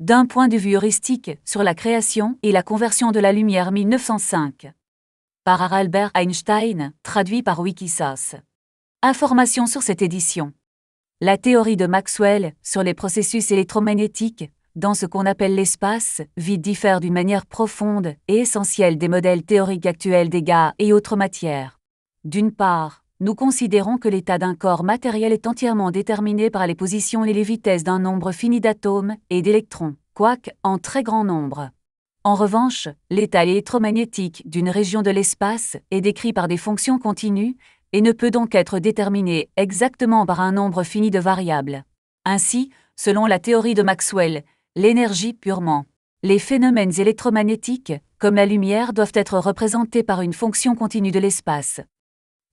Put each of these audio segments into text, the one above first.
d'un point de vue heuristique, sur la création et la conversion de la lumière 1905. Par Albert Einstein, traduit par Wikisas. Information sur cette édition. La théorie de Maxwell sur les processus électromagnétiques, dans ce qu'on appelle l'espace, vide diffère d'une manière profonde et essentielle des modèles théoriques actuels des gaz et autres matières. D'une part, nous considérons que l'état d'un corps matériel est entièrement déterminé par les positions et les vitesses d'un nombre fini d'atomes et d'électrons, quoique en très grand nombre. En revanche, l'état électromagnétique d'une région de l'espace est décrit par des fonctions continues et ne peut donc être déterminé exactement par un nombre fini de variables. Ainsi, selon la théorie de Maxwell, l'énergie purement. Les phénomènes électromagnétiques, comme la lumière, doivent être représentés par une fonction continue de l'espace.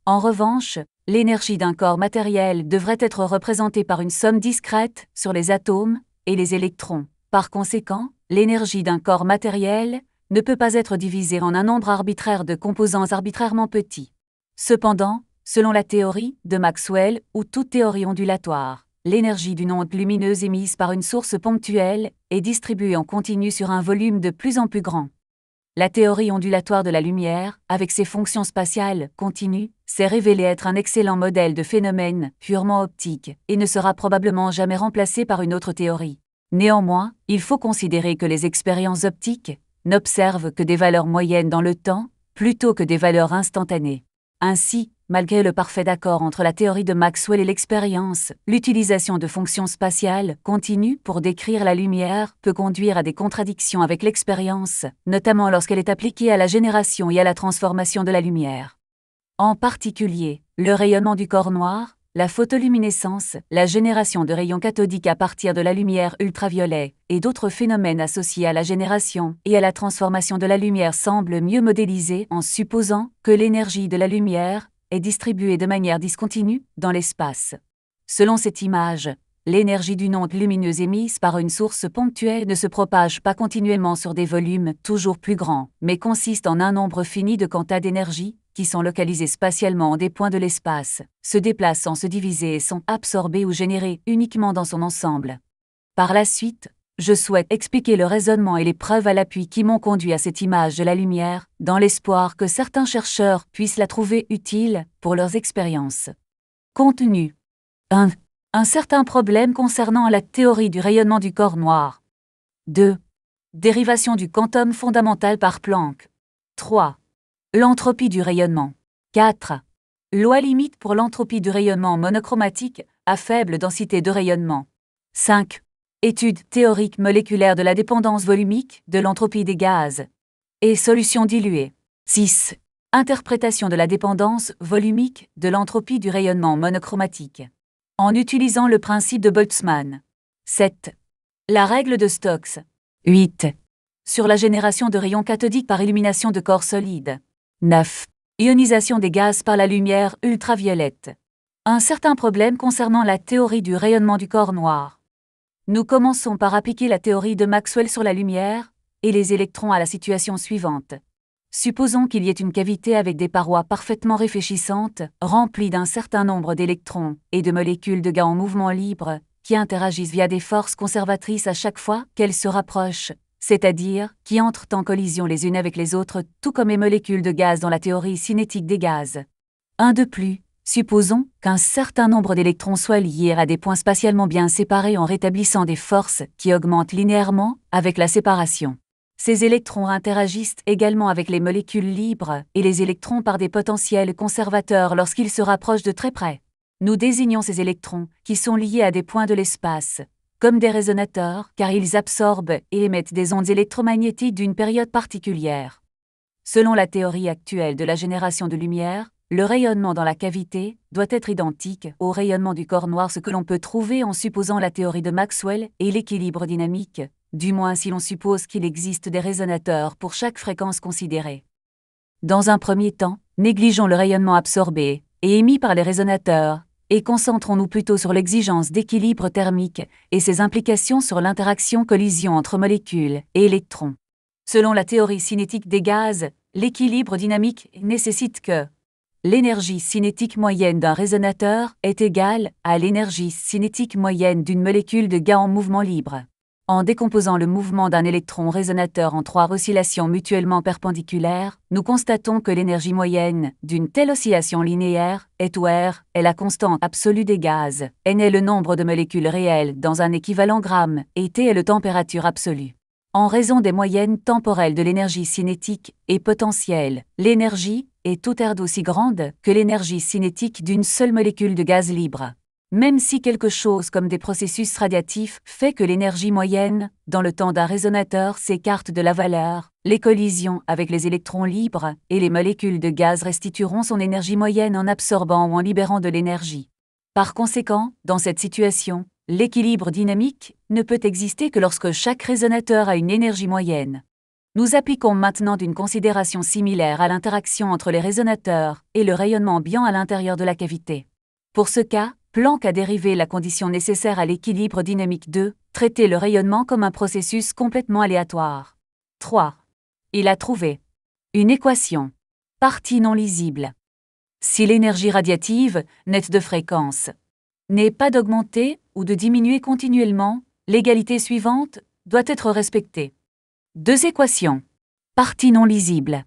En revanche, l'énergie d'un corps matériel devrait être représentée par une somme discrète sur les atomes et les électrons. Par conséquent, l'énergie d'un corps matériel ne peut pas être divisée en un nombre arbitraire de composants arbitrairement petits. Cependant, selon la théorie de Maxwell ou toute théorie ondulatoire, l'énergie d'une onde lumineuse émise par une source ponctuelle est distribuée en continu sur un volume de plus en plus grand la théorie ondulatoire de la lumière, avec ses fonctions spatiales, continues, s'est révélée être un excellent modèle de phénomène purement optique, et ne sera probablement jamais remplacée par une autre théorie. Néanmoins, il faut considérer que les expériences optiques n'observent que des valeurs moyennes dans le temps, plutôt que des valeurs instantanées. Ainsi, malgré le parfait accord entre la théorie de Maxwell et l'expérience, l'utilisation de fonctions spatiales continues pour décrire la lumière peut conduire à des contradictions avec l'expérience, notamment lorsqu'elle est appliquée à la génération et à la transformation de la lumière. En particulier, le rayonnement du corps noir, la photoluminescence, la génération de rayons cathodiques à partir de la lumière ultraviolet, et d'autres phénomènes associés à la génération et à la transformation de la lumière semblent mieux modélisés en supposant que l'énergie de la lumière est distribuée de manière discontinue dans l'espace. Selon cette image, l'énergie d'une onde lumineuse émise par une source ponctuelle ne se propage pas continuellement sur des volumes toujours plus grands, mais consiste en un nombre fini de quantas d'énergie, qui sont localisés spatialement en des points de l'espace, se déplacent sans se diviser et sont absorbés ou générés uniquement dans son ensemble. Par la suite, je souhaite expliquer le raisonnement et les preuves à l'appui qui m'ont conduit à cette image de la lumière, dans l'espoir que certains chercheurs puissent la trouver utile pour leurs expériences. Contenu 1. Un certain problème concernant la théorie du rayonnement du corps noir. 2. Dérivation du quantum fondamental par Planck. 3. L'entropie du rayonnement. 4. Loi limite pour l'entropie du rayonnement monochromatique à faible densité de rayonnement. 5. Étude théorique moléculaire de la dépendance volumique, de l'entropie des gaz. Et solutions diluées. 6. Interprétation de la dépendance volumique de l'entropie du rayonnement monochromatique. En utilisant le principe de Boltzmann. 7. La règle de Stokes. 8. Sur la génération de rayons cathodiques par illumination de corps solides. 9. Ionisation des gaz par la lumière ultraviolette. Un certain problème concernant la théorie du rayonnement du corps noir. Nous commençons par appliquer la théorie de Maxwell sur la lumière et les électrons à la situation suivante. Supposons qu'il y ait une cavité avec des parois parfaitement réfléchissantes, remplies d'un certain nombre d'électrons et de molécules de gaz en mouvement libre, qui interagissent via des forces conservatrices à chaque fois qu'elles se rapprochent, c'est-à-dire qui entrent en collision les unes avec les autres, tout comme les molécules de gaz dans la théorie cinétique des gaz. Un de plus, Supposons qu'un certain nombre d'électrons soient liés à des points spatialement bien séparés en rétablissant des forces qui augmentent linéairement avec la séparation. Ces électrons interagissent également avec les molécules libres et les électrons par des potentiels conservateurs lorsqu'ils se rapprochent de très près. Nous désignons ces électrons qui sont liés à des points de l'espace, comme des résonateurs, car ils absorbent et émettent des ondes électromagnétiques d'une période particulière. Selon la théorie actuelle de la génération de lumière, le rayonnement dans la cavité doit être identique au rayonnement du corps noir, ce que l'on peut trouver en supposant la théorie de Maxwell et l'équilibre dynamique, du moins si l'on suppose qu'il existe des résonateurs pour chaque fréquence considérée. Dans un premier temps, négligeons le rayonnement absorbé et émis par les résonateurs, et concentrons-nous plutôt sur l'exigence d'équilibre thermique et ses implications sur l'interaction collision entre molécules et électrons. Selon la théorie cinétique des gaz, l'équilibre dynamique nécessite que l'énergie cinétique moyenne d'un résonateur est égale à l'énergie cinétique moyenne d'une molécule de gaz en mouvement libre. En décomposant le mouvement d'un électron résonateur en trois oscillations mutuellement perpendiculaires, nous constatons que l'énergie moyenne d'une telle oscillation linéaire est ou R est la constante absolue des gaz, N est le nombre de molécules réelles dans un équivalent gramme et T est la température absolue. En raison des moyennes temporelles de l'énergie cinétique et potentielle, l'énergie est tout air d'aussi grande que l'énergie cinétique d'une seule molécule de gaz libre. Même si quelque chose comme des processus radiatifs fait que l'énergie moyenne, dans le temps d'un résonateur, s'écarte de la valeur, les collisions avec les électrons libres et les molécules de gaz restitueront son énergie moyenne en absorbant ou en libérant de l'énergie. Par conséquent, dans cette situation, l'équilibre dynamique ne peut exister que lorsque chaque résonateur a une énergie moyenne. Nous appliquons maintenant d'une considération similaire à l'interaction entre les résonateurs et le rayonnement ambiant à l'intérieur de la cavité. Pour ce cas, Planck a dérivé la condition nécessaire à l'équilibre dynamique 2, traiter le rayonnement comme un processus complètement aléatoire. 3. Il a trouvé une équation. Partie non lisible. Si l'énergie radiative, nette de fréquence, n'est pas d'augmenter ou de diminuer continuellement, l'égalité suivante doit être respectée. Deux équations. Partie non lisible.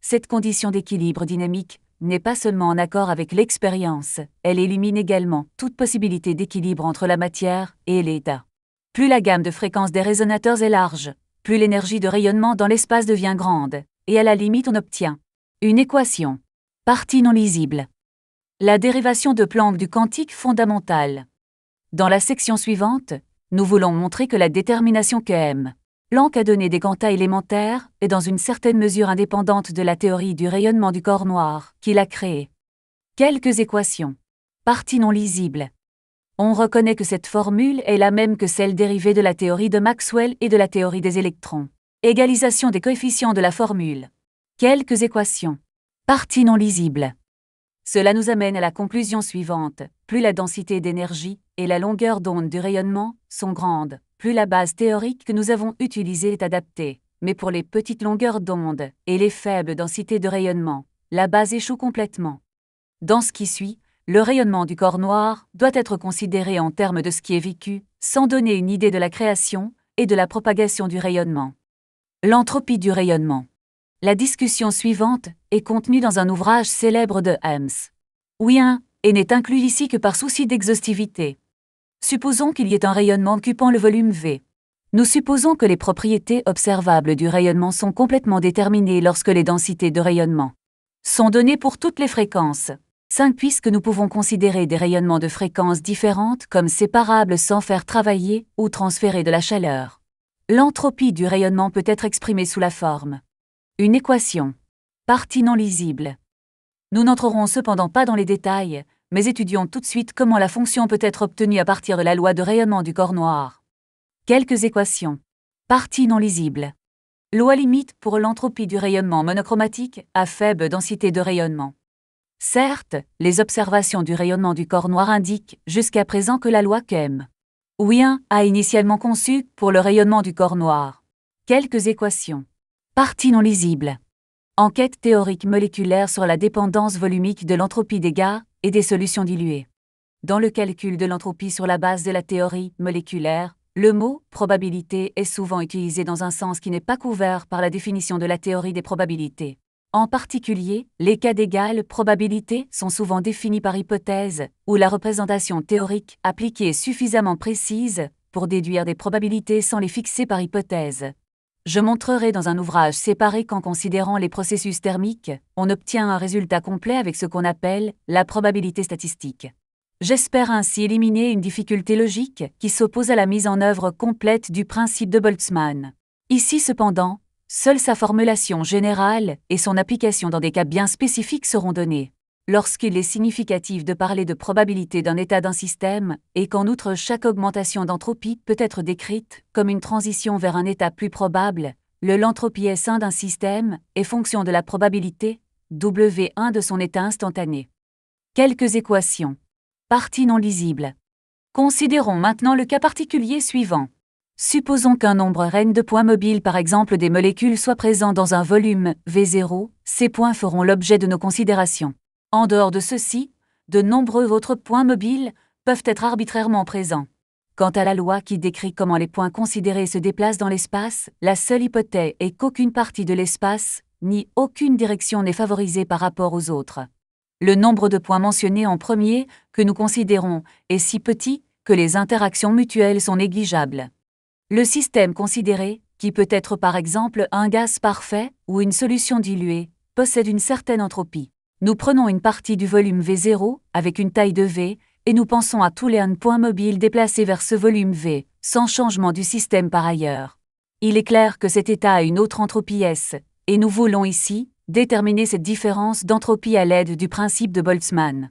Cette condition d'équilibre dynamique n'est pas seulement en accord avec l'expérience, elle élimine également toute possibilité d'équilibre entre la matière et l'état. Plus la gamme de fréquences des résonateurs est large, plus l'énergie de rayonnement dans l'espace devient grande, et à la limite on obtient une équation. Partie non lisible. La dérivation de Planck du quantique fondamental. Dans la section suivante, nous voulons montrer que la détermination que Planck a donné des quantas élémentaires, et dans une certaine mesure indépendante de la théorie du rayonnement du corps noir, qu'il a créé. Quelques équations. Partie non lisible. On reconnaît que cette formule est la même que celle dérivée de la théorie de Maxwell et de la théorie des électrons. Égalisation des coefficients de la formule. Quelques équations. Partie non lisible. Cela nous amène à la conclusion suivante. Plus la densité d'énergie et la longueur d'onde du rayonnement sont grandes, plus la base théorique que nous avons utilisée est adaptée, mais pour les petites longueurs d'onde et les faibles densités de rayonnement, la base échoue complètement. Dans ce qui suit, le rayonnement du corps noir doit être considéré en termes de ce qui est vécu, sans donner une idée de la création et de la propagation du rayonnement. L'entropie du rayonnement. La discussion suivante est contenue dans un ouvrage célèbre de Hems. Oui, un, et n'est inclus ici que par souci d'exhaustivité. Supposons qu'il y ait un rayonnement occupant le volume V. Nous supposons que les propriétés observables du rayonnement sont complètement déterminées lorsque les densités de rayonnement sont données pour toutes les fréquences. 5. Puisque nous pouvons considérer des rayonnements de fréquences différentes comme séparables sans faire travailler ou transférer de la chaleur. L'entropie du rayonnement peut être exprimée sous la forme une équation. Partie non lisible. Nous n'entrerons cependant pas dans les détails, mais étudions tout de suite comment la fonction peut être obtenue à partir de la loi de rayonnement du corps noir. Quelques équations. Partie non lisible. Loi limite pour l'entropie du rayonnement monochromatique à faible densité de rayonnement. Certes, les observations du rayonnement du corps noir indiquent jusqu'à présent que la loi KEM I1, a initialement conçu pour le rayonnement du corps noir. Quelques équations. Partie non lisible. Enquête théorique moléculaire sur la dépendance volumique de l'entropie des gaz et des solutions diluées. Dans le calcul de l'entropie sur la base de la théorie moléculaire, le mot probabilité est souvent utilisé dans un sens qui n'est pas couvert par la définition de la théorie des probabilités. En particulier, les cas d'égale probabilité sont souvent définis par hypothèse, où la représentation théorique appliquée est suffisamment précise pour déduire des probabilités sans les fixer par hypothèse je montrerai dans un ouvrage séparé qu'en considérant les processus thermiques, on obtient un résultat complet avec ce qu'on appelle la probabilité statistique. J'espère ainsi éliminer une difficulté logique qui s'oppose à la mise en œuvre complète du principe de Boltzmann. Ici cependant, seule sa formulation générale et son application dans des cas bien spécifiques seront données lorsqu'il est significatif de parler de probabilité d'un état d'un système, et qu'en outre chaque augmentation d'entropie peut être décrite comme une transition vers un état plus probable, le l'entropie S1 d'un système est fonction de la probabilité W1 de son état instantané. Quelques équations. Partie non lisible. Considérons maintenant le cas particulier suivant. Supposons qu'un nombre n de points mobiles par exemple des molécules soit présent dans un volume V0, ces points feront l'objet de nos considérations. En dehors de ceci, de nombreux autres points mobiles peuvent être arbitrairement présents. Quant à la loi qui décrit comment les points considérés se déplacent dans l'espace, la seule hypothèse est qu'aucune partie de l'espace, ni aucune direction n'est favorisée par rapport aux autres. Le nombre de points mentionnés en premier, que nous considérons, est si petit que les interactions mutuelles sont négligeables. Le système considéré, qui peut être par exemple un gaz parfait ou une solution diluée, possède une certaine entropie nous prenons une partie du volume V0, avec une taille de V, et nous pensons à tous les n points mobiles déplacés vers ce volume V, sans changement du système par ailleurs. Il est clair que cet état a une autre entropie S, et nous voulons ici déterminer cette différence d'entropie à l'aide du principe de Boltzmann.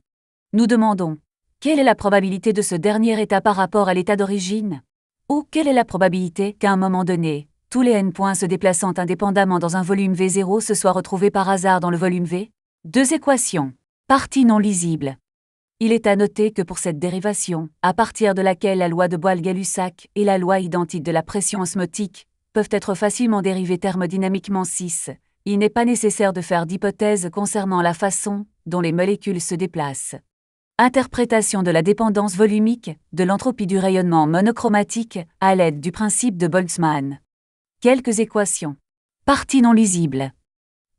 Nous demandons quelle est la probabilité de ce dernier état par rapport à l'état d'origine Ou quelle est la probabilité qu'à un moment donné, tous les n points se déplaçant indépendamment dans un volume V0 se soient retrouvés par hasard dans le volume V deux équations. Partie non lisible. Il est à noter que pour cette dérivation, à partir de laquelle la loi de boyle gay et la loi identique de la pression osmotique peuvent être facilement dérivées thermodynamiquement 6, il n'est pas nécessaire de faire d'hypothèses concernant la façon dont les molécules se déplacent. Interprétation de la dépendance volumique de l'entropie du rayonnement monochromatique à l'aide du principe de Boltzmann. Quelques équations. Partie non lisible.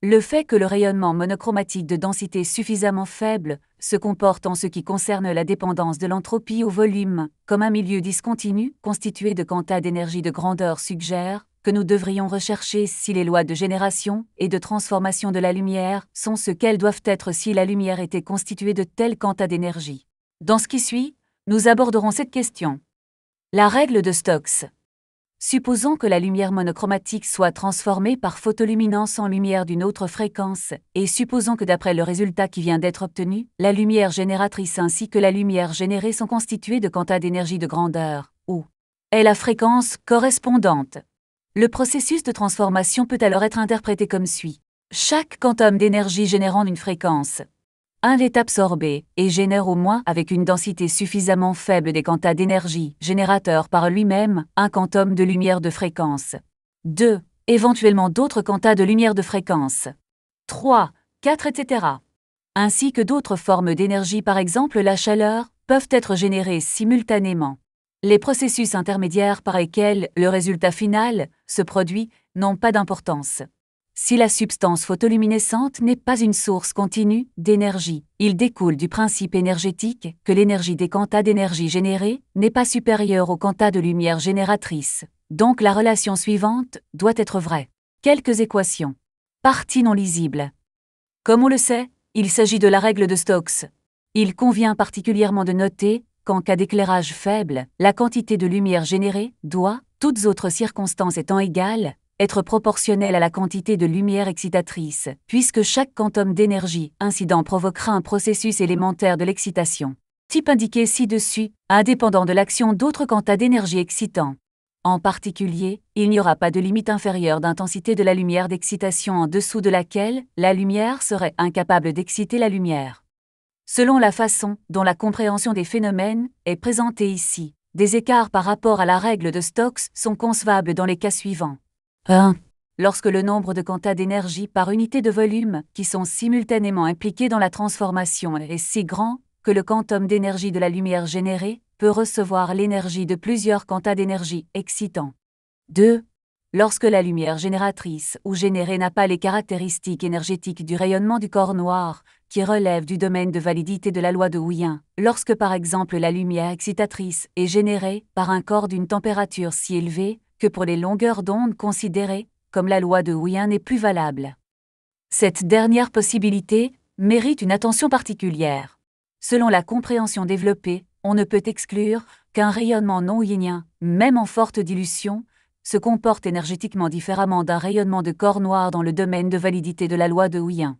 Le fait que le rayonnement monochromatique de densité suffisamment faible se comporte en ce qui concerne la dépendance de l'entropie au volume, comme un milieu discontinu constitué de quantas d'énergie de grandeur suggère que nous devrions rechercher si les lois de génération et de transformation de la lumière sont ce qu'elles doivent être si la lumière était constituée de tels quantas d'énergie. Dans ce qui suit, nous aborderons cette question. La règle de Stokes. Supposons que la lumière monochromatique soit transformée par photoluminance en lumière d'une autre fréquence, et supposons que d'après le résultat qui vient d'être obtenu, la lumière génératrice ainsi que la lumière générée sont constituées de quanta d'énergie de grandeur, ou est la fréquence correspondante. Le processus de transformation peut alors être interprété comme suit. Chaque quantum d'énergie générant une fréquence 1 est absorbé, et génère au moins avec une densité suffisamment faible des quantas d'énergie générateur par lui-même, un quantum de lumière de fréquence. 2. Éventuellement d'autres quantas de lumière de fréquence. 3. 4, etc. Ainsi que d'autres formes d'énergie par exemple la chaleur, peuvent être générées simultanément. Les processus intermédiaires par lesquels le résultat final se produit n'ont pas d'importance si la substance photoluminescente n'est pas une source continue d'énergie, il découle du principe énergétique que l'énergie des quantas d'énergie générée n'est pas supérieure aux quantas de lumière génératrice. Donc la relation suivante doit être vraie. Quelques équations. Partie non lisible. Comme on le sait, il s'agit de la règle de Stokes. Il convient particulièrement de noter qu'en cas d'éclairage faible, la quantité de lumière générée doit, toutes autres circonstances étant égales, être proportionnel à la quantité de lumière excitatrice, puisque chaque quantum d'énergie incident provoquera un processus élémentaire de l'excitation. Type indiqué ci-dessus, indépendant de l'action d'autres quantas d'énergie excitant. En particulier, il n'y aura pas de limite inférieure d'intensité de la lumière d'excitation en dessous de laquelle la lumière serait incapable d'exciter la lumière. Selon la façon dont la compréhension des phénomènes est présentée ici, des écarts par rapport à la règle de Stokes sont concevables dans les cas suivants. 1. Lorsque le nombre de quantas d'énergie par unité de volume, qui sont simultanément impliqués dans la transformation, est si grand que le quantum d'énergie de la lumière générée peut recevoir l'énergie de plusieurs quantas d'énergie excitant. 2. Lorsque la lumière génératrice ou générée n'a pas les caractéristiques énergétiques du rayonnement du corps noir, qui relève du domaine de validité de la loi de Wien, lorsque par exemple la lumière excitatrice est générée par un corps d'une température si élevée que pour les longueurs d'onde considérées, comme la loi de Wien n'est plus valable. Cette dernière possibilité mérite une attention particulière. Selon la compréhension développée, on ne peut exclure qu'un rayonnement non wienien même en forte dilution, se comporte énergétiquement différemment d'un rayonnement de corps noir dans le domaine de validité de la loi de Wien.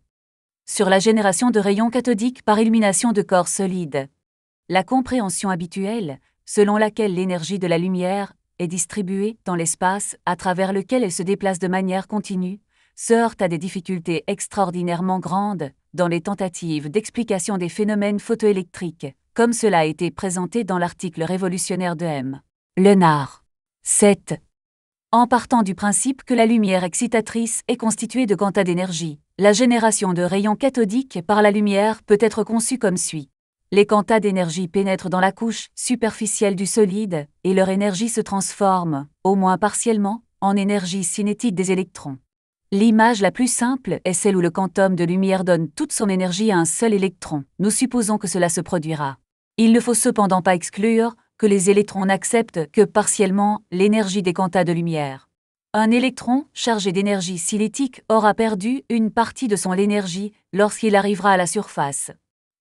Sur la génération de rayons cathodiques par illumination de corps solides. La compréhension habituelle, selon laquelle l'énergie de la lumière est distribuée dans l'espace à travers lequel elle se déplace de manière continue, se à des difficultés extraordinairement grandes dans les tentatives d'explication des phénomènes photoélectriques, comme cela a été présenté dans l'article révolutionnaire de M. Lenard. 7. En partant du principe que la lumière excitatrice est constituée de quanta d'énergie, la génération de rayons cathodiques par la lumière peut être conçue comme suit les quantas d'énergie pénètrent dans la couche superficielle du solide, et leur énergie se transforme, au moins partiellement, en énergie cinétique des électrons. L'image la plus simple est celle où le quantum de lumière donne toute son énergie à un seul électron. Nous supposons que cela se produira. Il ne faut cependant pas exclure que les électrons n'acceptent que partiellement l'énergie des quantas de lumière. Un électron chargé d'énergie cinétique aura perdu une partie de son énergie lorsqu'il arrivera à la surface.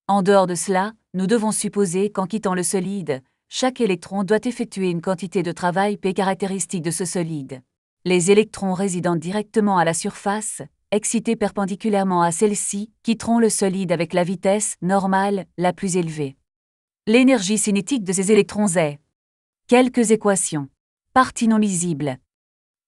En dehors de cela, nous devons supposer qu'en quittant le solide, chaque électron doit effectuer une quantité de travail P caractéristique de ce solide. Les électrons résidant directement à la surface, excités perpendiculairement à celle-ci, quitteront le solide avec la vitesse normale la plus élevée. L'énergie cinétique de ces électrons est. Quelques équations. Partie non lisible.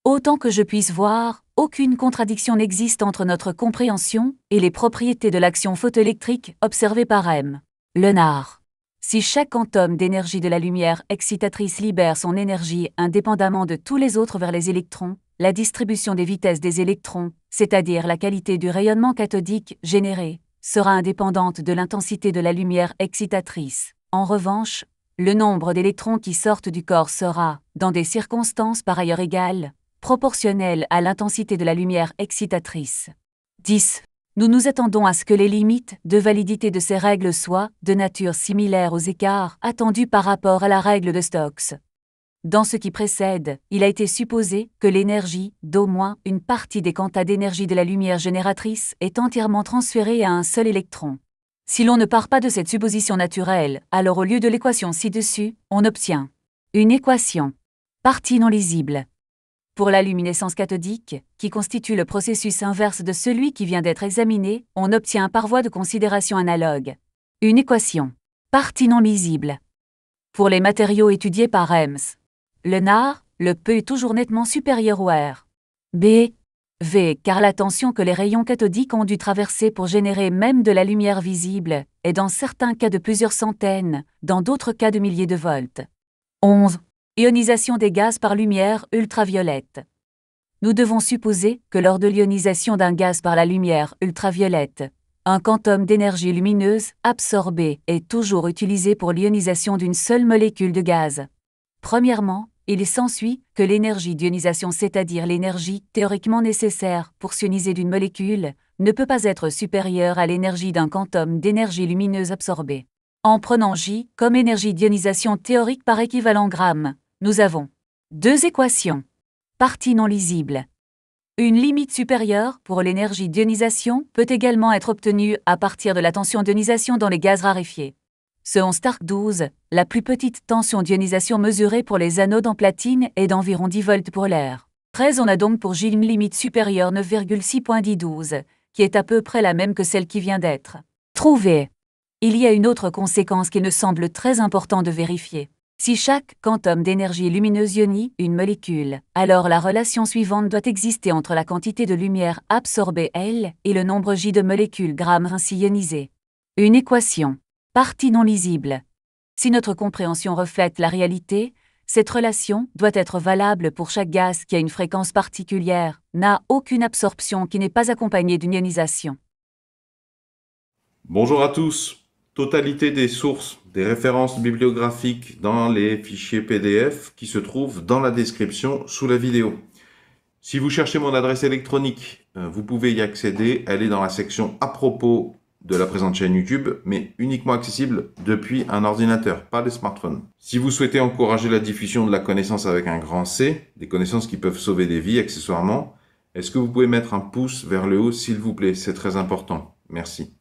Autant que je puisse voir, aucune contradiction n'existe entre notre compréhension et les propriétés de l'action photoélectrique observée par M. Lenard. Si chaque quantum d'énergie de la lumière excitatrice libère son énergie indépendamment de tous les autres vers les électrons, la distribution des vitesses des électrons, c'est-à-dire la qualité du rayonnement cathodique généré, sera indépendante de l'intensité de la lumière excitatrice. En revanche, le nombre d'électrons qui sortent du corps sera, dans des circonstances par ailleurs égales, proportionnelle à l'intensité de la lumière excitatrice. 10. Nous nous attendons à ce que les limites de validité de ces règles soient de nature similaire aux écarts attendus par rapport à la règle de Stokes. Dans ce qui précède, il a été supposé que l'énergie, d'au moins une partie des quantas d'énergie de la lumière génératrice, est entièrement transférée à un seul électron. Si l'on ne part pas de cette supposition naturelle, alors au lieu de l'équation ci-dessus, on obtient une équation. Partie non lisible. Pour la luminescence cathodique, qui constitue le processus inverse de celui qui vient d'être examiné, on obtient par voie de considération analogue une équation. Partie non lisible. Pour les matériaux étudiés par EMS, le NAR, le P est toujours nettement supérieur au R. B. V, car la tension que les rayons cathodiques ont dû traverser pour générer même de la lumière visible est dans certains cas de plusieurs centaines, dans d'autres cas de milliers de volts. 11. Ionisation des gaz par lumière ultraviolette. Nous devons supposer que lors de l'ionisation d'un gaz par la lumière ultraviolette, un quantum d'énergie lumineuse absorbée est toujours utilisé pour l'ionisation d'une seule molécule de gaz. Premièrement, il s'ensuit que l'énergie d'ionisation, c'est-à-dire l'énergie théoriquement nécessaire pour sioniser d'une molécule, ne peut pas être supérieure à l'énergie d'un quantum d'énergie lumineuse absorbée en prenant J comme énergie d'ionisation théorique par équivalent gramme nous avons deux équations. Partie non lisible. Une limite supérieure pour l'énergie d'ionisation peut également être obtenue à partir de la tension d'ionisation dans les gaz raréfiés. Selon Stark 12, la plus petite tension d'ionisation mesurée pour les anodes en platine est d'environ 10 volts pour l'air. 13 on a donc pour J une limite supérieure 9,6.1012, qui est à peu près la même que celle qui vient d'être trouvée. Il y a une autre conséquence qui ne semble très important de vérifier. Si chaque quantum d'énergie lumineuse ionie une molécule, alors la relation suivante doit exister entre la quantité de lumière absorbée L et le nombre J de molécules grammes ainsi ionisées. Une équation. Partie non lisible. Si notre compréhension reflète la réalité, cette relation doit être valable pour chaque gaz qui a une fréquence particulière, n'a aucune absorption qui n'est pas accompagnée d'une ionisation. Bonjour à tous totalité des sources, des références bibliographiques dans les fichiers PDF qui se trouvent dans la description sous la vidéo. Si vous cherchez mon adresse électronique, euh, vous pouvez y accéder. Elle est dans la section à propos de la présente chaîne YouTube, mais uniquement accessible depuis un ordinateur, pas le smartphone. Si vous souhaitez encourager la diffusion de la connaissance avec un grand C, des connaissances qui peuvent sauver des vies accessoirement, est-ce que vous pouvez mettre un pouce vers le haut, s'il vous plaît C'est très important. Merci.